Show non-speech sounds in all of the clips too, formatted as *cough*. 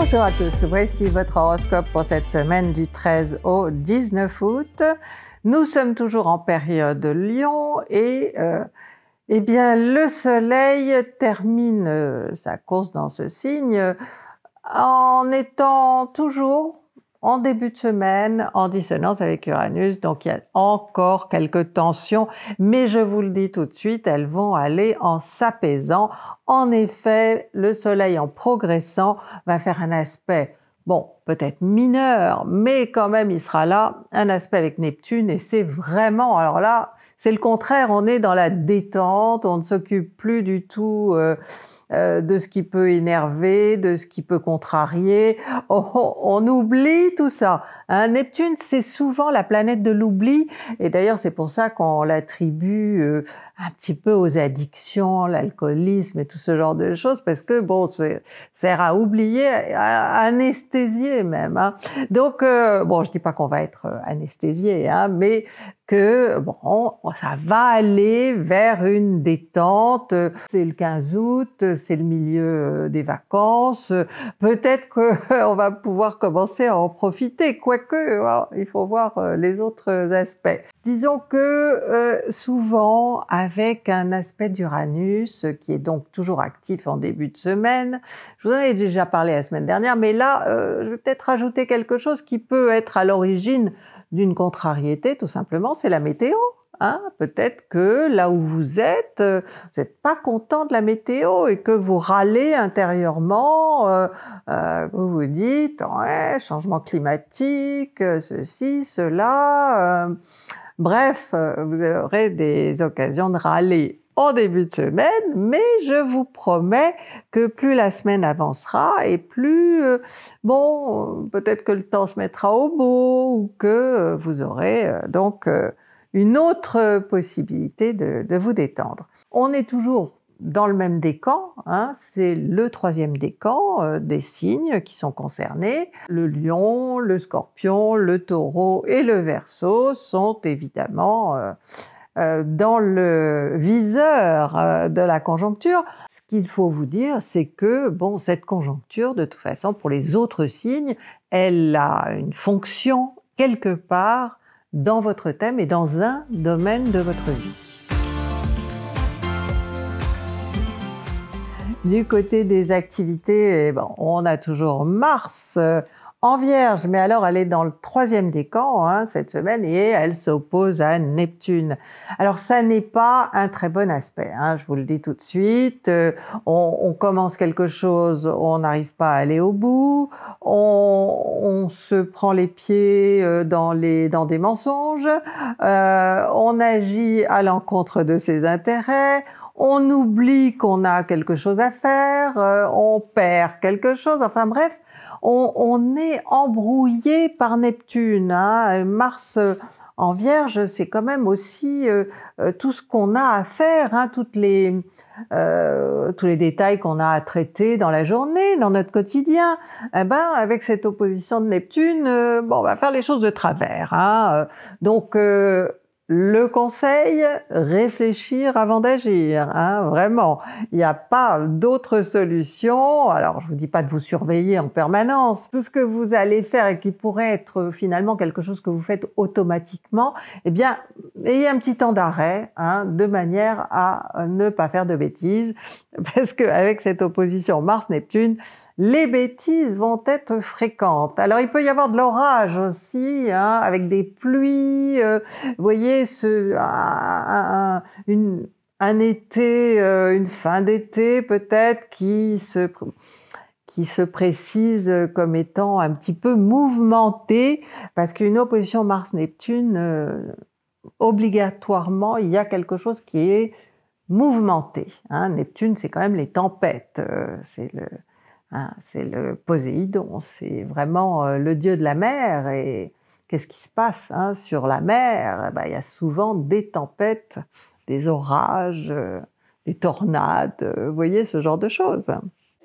Bonjour à tous, voici votre horoscope pour cette semaine du 13 au 19 août. Nous sommes toujours en période Lyon et euh, eh bien le soleil termine euh, sa course dans ce signe en étant toujours en début de semaine en dissonance avec Uranus, donc il y a encore quelques tensions, mais je vous le dis tout de suite, elles vont aller en s'apaisant. En effet, le Soleil en progressant va faire un aspect, bon, peut-être mineur, mais quand même il sera là, un aspect avec Neptune, et c'est vraiment, alors là, c'est le contraire, on est dans la détente, on ne s'occupe plus du tout... Euh, euh, de ce qui peut énerver, de ce qui peut contrarier. Oh, oh, on oublie tout ça. Hein, Neptune, c'est souvent la planète de l'oubli. Et d'ailleurs, c'est pour ça qu'on l'attribue euh, un petit peu aux addictions, l'alcoolisme et tout ce genre de choses, parce que bon, ça sert à oublier, à anesthésier même. Hein. Donc, euh, bon, je dis pas qu'on va être euh, anesthésié, hein, mais que bon, ça va aller vers une détente. C'est le 15 août, c'est le milieu euh, des vacances. Peut-être qu'on *laughs* va pouvoir commencer à en profiter, quoique hein, il faut voir les autres aspects. Disons que souvent, avec un aspect d'Uranus qui est donc toujours actif en début de semaine. Je vous en ai déjà parlé la semaine dernière, mais là, euh, je vais peut-être rajouter quelque chose qui peut être à l'origine d'une contrariété, tout simplement, c'est la météo peut-être que là où vous êtes, euh, vous n'êtes pas content de la météo et que vous râlez intérieurement, euh, euh, vous vous dites changement climatique, ceci, cela. bref, vous aurez des occasions de râler en début de semaine, mais je vous promets que plus la semaine avancera et plus, bon, peut-être que le temps se mettra au beau ou que vous aurez donc une autre possibilité de, vous détendre. On est toujours dans le même décan, hein. c'est le troisième décan euh, des signes qui sont concernés. Le lion, le scorpion, le taureau et le verso sont évidemment euh, euh, dans le viseur de la conjoncture. Ce qu'il faut vous dire, c'est que bon, cette conjoncture, de toute façon, pour les autres signes, elle a une fonction quelque part dans votre thème et dans un domaine de votre vie. Du côté des activités, eh ben, on a toujours Mars euh, en Vierge, mais alors elle est dans le troisième décan hein, cette semaine et elle s'oppose à Neptune. Alors ça n'est pas un très bon aspect, hein, je vous le dis tout de suite. Euh, on, commence quelque chose, on n'arrive pas à aller au bout, on, se prend les pieds euh, dans, dans des mensonges, euh, on agit à l'encontre de ses intérêts, on oublie qu'on a quelque chose à faire, on perd quelque chose, enfin bref, on, est embrouillé par Neptune. Hein. Euh, Mars euh, en Vierge, c'est quand même aussi euh, tout ce qu'on a à faire, hein. toutes les, tous les détails qu'on a à traiter dans la journée, dans notre quotidien. Eh ben, avec cette opposition de Neptune, bon, on va faire les choses de travers. Hein. donc le conseil, réfléchir avant d'agir, hein, vraiment. Il n'y a pas d'autre solution. Alors, je vous dis pas de vous surveiller en permanence. Tout ce que vous allez faire et qui pourrait être finalement quelque chose que vous faites automatiquement, eh bien, ayez un petit temps d'arrêt, hein, de manière à ne pas faire de bêtises, *laughs* parce qu'avec cette opposition Mars-Neptune, les bêtises vont être fréquentes. Alors, il peut y avoir de l'orage aussi, hein, avec des pluies, euh, vous voyez, ce, un, été, euh, une fin d'été peut-être qui se, qui se précise comme étant un petit peu mouvementé parce qu'une opposition Mars-Neptune, euh, obligatoirement, il y a quelque chose qui est mouvementé. Hein. Neptune, c'est quand même les tempêtes, euh, c'est le, hein, le Poséidon, c'est vraiment le dieu de la mer et qu'est-ce qui se passe hein, sur la mer eh ben, Il y a souvent des tempêtes, des orages, euh, des tornades, euh, vous voyez ce genre de choses.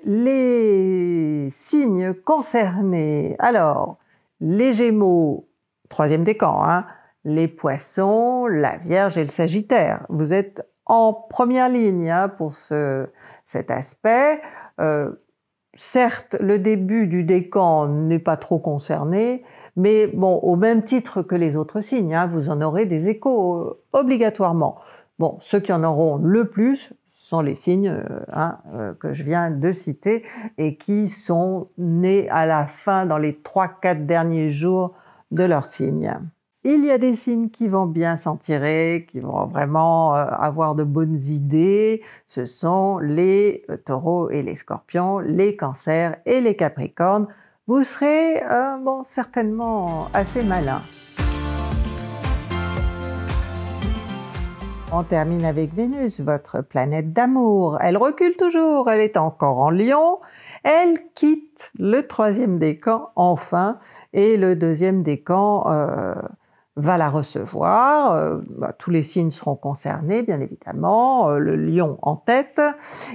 Les signes concernés, alors les Gémeaux, troisième décan, hein, les Poissons, la Vierge et le Sagittaire. Vous êtes en première ligne hein, pour cet aspect. Euh, certes, le début du décan n'est pas trop concerné, mais bon, au même titre que les autres signes, hein, vous en aurez des échos euh, obligatoirement. Bon, ceux qui en auront le plus sont les signes euh, hein, euh, que je viens de citer et qui sont nés à la fin, dans les 3-4 derniers jours de leur signe. Il y a des signes qui vont bien s'en tirer, qui vont vraiment euh, avoir de bonnes idées. Ce sont les euh, taureaux et les scorpions, les cancers et les capricornes. Vous serez euh, bon, certainement assez malin. On termine avec Vénus, votre planète d'amour. Elle recule toujours, elle est encore en lion. Elle quitte le troisième décan enfin et le deuxième décan va la recevoir. Euh, bah, tous les signes seront concernés, bien évidemment, euh, le lion en tête,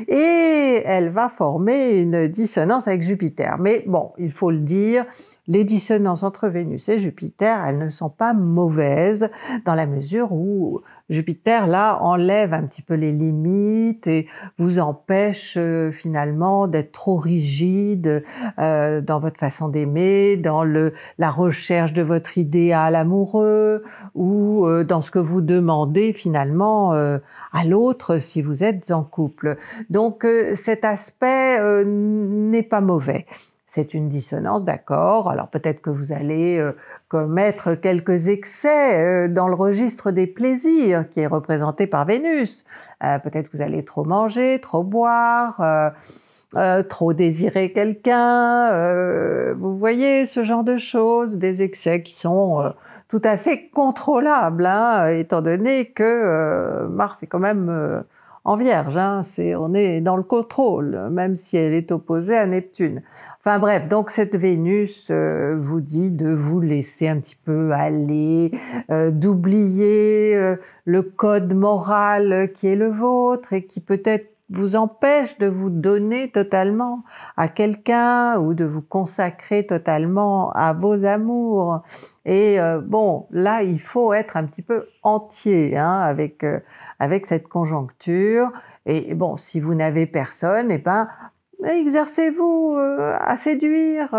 et elle va former une dissonance avec Jupiter. Mais bon, il faut le dire, les dissonances entre Vénus et Jupiter, elles ne sont pas mauvaises dans la mesure où Jupiter, là, enlève un petit peu les limites et vous empêche euh, finalement d'être trop rigide euh, dans votre façon d'aimer, dans le, la recherche de votre idéal amoureux ou euh, dans ce que vous demandez finalement à l'autre si vous êtes en couple. Donc cet aspect n'est pas mauvais c'est une dissonance, d'accord. Alors peut-être que vous allez euh, commettre quelques excès euh, dans le registre des plaisirs qui est représenté par Vénus. Euh, peut-être que vous allez trop manger, trop boire. trop désirer quelqu'un, vous voyez ce genre de choses, des excès qui sont tout à fait contrôlables, hein, étant donné que Mars est quand même en Vierge. Hein, on est dans le contrôle, même si elle est opposée à Neptune. Enfin bref, donc cette Vénus euh, vous dit de vous laisser un petit peu aller, euh, d'oublier euh, le code moral qui est le vôtre et qui peut-être vous empêche de vous donner totalement à quelqu'un ou de vous consacrer totalement à vos amours. Et euh, bon, là, il faut être un petit peu entier hein, avec, euh, avec cette conjoncture. Et bon, si vous n'avez personne, eh ben, exercez-vous euh, à séduire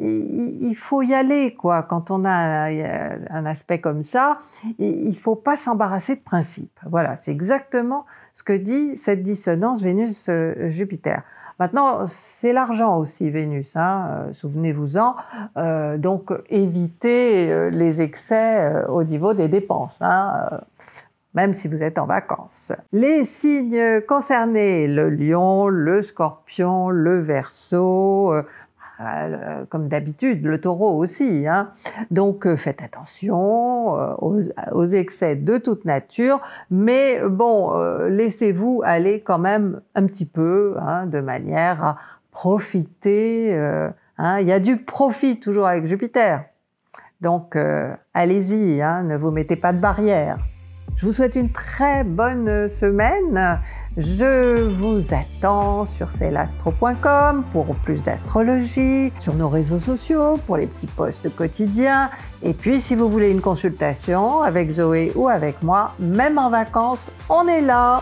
il faut y aller, quoi. Quand on a un aspect comme ça, il ne faut pas s'embarrasser de principe. Voilà, c'est exactement ce que dit cette dissonance Vénus-Jupiter. Maintenant, c'est l'argent aussi, Vénus, hein, euh, souvenez-vous-en. Euh, donc, évitez euh, les excès au niveau des dépenses. Hein, même si vous êtes en vacances. Les signes concernés, le lion, le scorpion, le verso, euh, comme d'habitude, le taureau aussi. Hein. Donc euh, faites attention euh, aux, excès de toute nature, mais bon, laissez-vous aller quand même un petit peu, hein, de manière à profiter. Hein. Il y a du profit toujours avec Jupiter. Donc allez-y, ne vous mettez pas de barrière. Je vous souhaite une très bonne euh, semaine. Je vous attends sur celastro.com pour plus d'astrologie, sur nos réseaux sociaux pour les petits posts quotidiens. Et puis, si vous voulez une consultation avec Zoé ou avec moi, même en vacances, on est là.